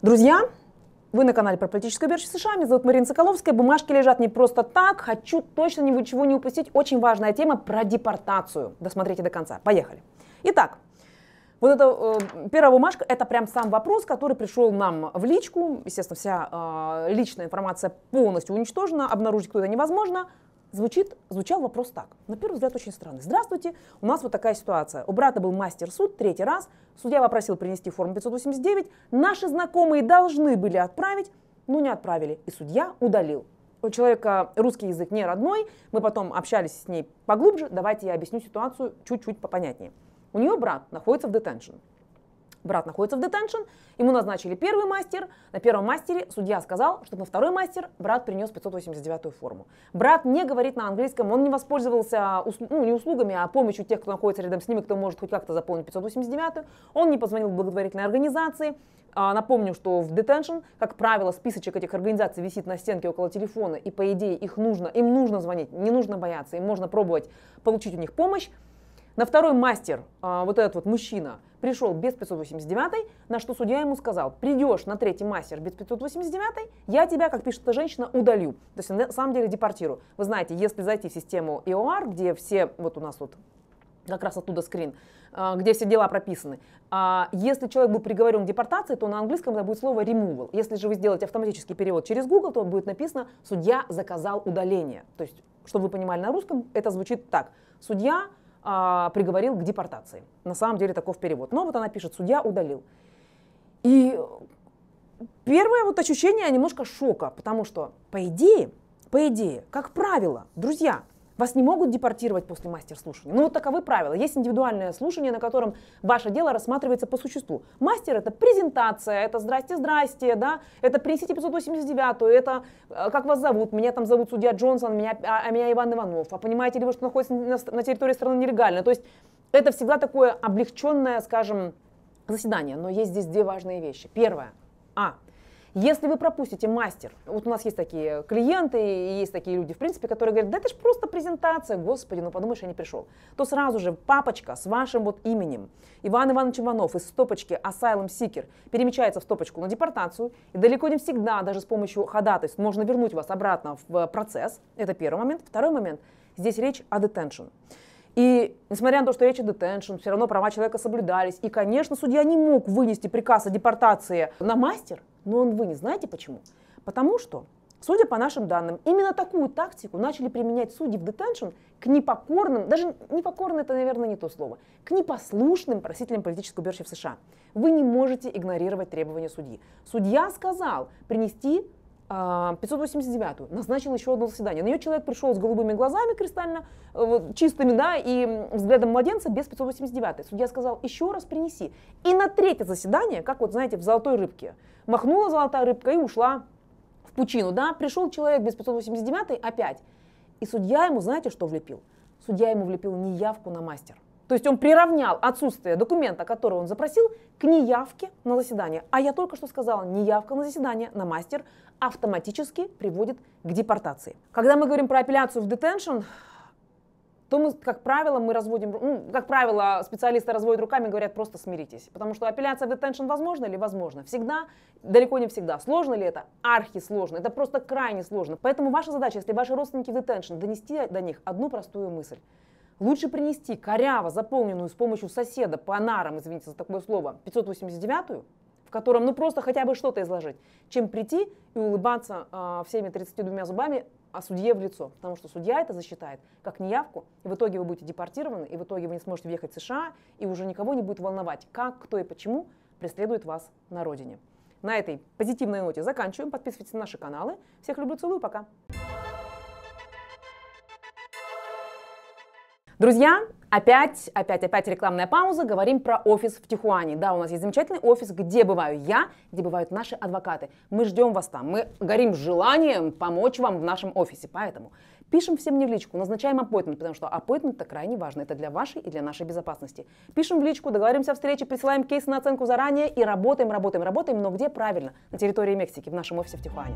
Друзья, вы на канале про политическую биржу США. Меня зовут Марина Соколовская. Бумажки лежат не просто так. Хочу точно ничего не упустить. Очень важная тема про депортацию. Досмотрите до конца. Поехали. Итак, вот эта э, первая бумажка, это прям сам вопрос, который пришел нам в личку. Естественно, вся э, личная информация полностью уничтожена, обнаружить кто-то невозможно. Звучит, звучал вопрос так. На первый взгляд очень странный. Здравствуйте, у нас вот такая ситуация. У брата был мастер-суд, третий раз. Судья попросил принести форму 589. Наши знакомые должны были отправить, но не отправили. И судья удалил. У человека русский язык не родной. Мы потом общались с ней поглубже. Давайте я объясню ситуацию чуть-чуть попонятнее. У нее брат находится в детеншн брат находится в детеншн, ему назначили первый мастер, на первом мастере судья сказал, что на второй мастер брат принес 589 форму. Брат не говорит на английском, он не воспользовался ну, не услугами, а помощью тех, кто находится рядом с ним и кто может хоть как-то заполнить 589, он не позвонил в благотворительной организации, а, Напомню, что в detention, как правило, списочек этих организаций висит на стенке около телефона, и по идее их нужно, им нужно звонить, не нужно бояться, им можно пробовать получить у них помощь. На второй мастер, а, вот этот вот мужчина, пришел без 589, на что судья ему сказал, придешь на третий мастер без 589, я тебя, как пишет эта женщина, удалю. То есть на самом деле депортирую. Вы знаете, если зайти в систему EOR, где все, вот у нас тут как раз оттуда скрин, а, где все дела прописаны. А, если человек был приговорен к депортации, то на английском это будет слово removal. Если же вы сделаете автоматический перевод через Google, то будет написано «судья заказал удаление». То есть, чтобы вы понимали на русском, это звучит так. Судья а, приговорил к депортации. На самом деле таков перевод. Но вот она пишет, судья удалил. И первое вот ощущение немножко шока, потому что, по идее, по идее, как правило, друзья, вас не могут депортировать после мастер-слушания. Ну, вот таковы правила. Есть индивидуальное слушание, на котором ваше дело рассматривается по существу. Мастер — это презентация, это «здрасте-здрасте», да, это «принесите 589-ю», это э, «как вас зовут», «меня там зовут судья Джонсон», меня, а, а меня Иван Иванов», а понимаете ли вы, что находится на, на территории страны нелегально. То есть это всегда такое облегченное, скажем, заседание. Но есть здесь две важные вещи. Первое. А. Если вы пропустите мастер, вот у нас есть такие клиенты, есть такие люди, в принципе, которые говорят, да это же просто презентация, господи, ну подумаешь, я не пришел. То сразу же папочка с вашим вот именем, Иван Иванович Иванов из стопочки Asylum Seeker, перемещается в стопочку на депортацию, и далеко не всегда, даже с помощью ходатайств, можно вернуть вас обратно в э, процесс. Это первый момент. Второй момент, здесь речь о detention. И несмотря на то, что речь о детеншн, все равно права человека соблюдались. И, конечно, судья не мог вынести приказ о депортации на мастер, но он вынес. Знаете почему? Потому что, судя по нашим данным, именно такую тактику начали применять судьи в детеншн к непокорным, даже непокорным это, наверное, не то слово, к непослушным просителям политической убежища в США. Вы не можете игнорировать требования судьи. Судья сказал принести 589-ю, а, назначил еще одно заседание. На нее человек пришел с голубыми глазами кристально, э, чистыми, да, и взглядом младенца без 589-й. Судья сказал, еще раз принеси. И на третье заседание, как вот, знаете, в золотой рыбке, махнула золотая рыбка и ушла в пучину, да, пришел человек без 589-й опять. И судья ему, знаете, что влепил? Судья ему влепил неявку на мастер. То есть он приравнял отсутствие документа, который он запросил, к неявке на заседание. А я только что сказала, неявка на заседание на мастер автоматически приводит к депортации. Когда мы говорим про апелляцию в детеншн, то мы, как правило, мы разводим, ну, как правило, специалисты разводят руками, и говорят, просто смиритесь. Потому что апелляция в detention возможна или возможно? Всегда, далеко не всегда. Сложно ли это? Архи сложно. Это просто крайне сложно. Поэтому ваша задача, если ваши родственники в detention, донести до них одну простую мысль. Лучше принести коряво заполненную с помощью соседа по нарам, извините за такое слово, 589-ю, в котором ну просто хотя бы что-то изложить, чем прийти и улыбаться э, всеми 32 зубами а судье в лицо, потому что судья это засчитает как неявку, и в итоге вы будете депортированы, и в итоге вы не сможете въехать в США, и уже никого не будет волновать, как, кто и почему преследует вас на родине. На этой позитивной ноте заканчиваем. Подписывайтесь на наши каналы. Всех люблю, целую, пока! Друзья, Опять, опять, опять рекламная пауза. Говорим про офис в Тихуане. Да, у нас есть замечательный офис, где бываю я, где бывают наши адвокаты. Мы ждем вас там. Мы горим желанием помочь вам в нашем офисе. Поэтому пишем всем не в личку, назначаем аппойтмент, потому что аппойтмент это крайне важно. Это для вашей и для нашей безопасности. Пишем в личку, договоримся о встрече, присылаем кейс на оценку заранее и работаем, работаем, работаем. Но где правильно? На территории Мексики, в нашем офисе в Тихуане.